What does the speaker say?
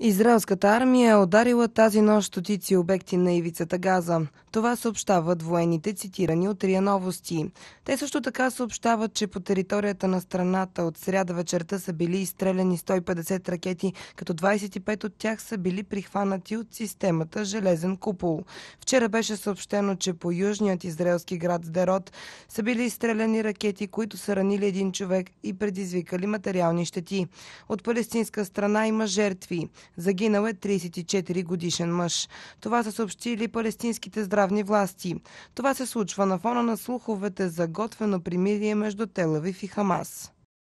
Израелската армия е ударила тази нощ стотици обекти на ивицата Газа. Това съобщават военните, цитирани от Рия Новости. Те също така съобщават, че по територията на страната от сряда вечерта са били изстреляни 150 ракети, като 25 от тях са били прихванати от системата Железен купол. Вчера беше съобщено, че по южният израелски град Дерот са били изстреляни ракети, които са ранили един човек и предизвикали материални щети. От палестинска страна има жертви. Загинал е 34 годишен мъж. Това са съобщили палестинските здравни власти. Това се случва на фона на слуховете за готвено примирие между Телавив и Хамас.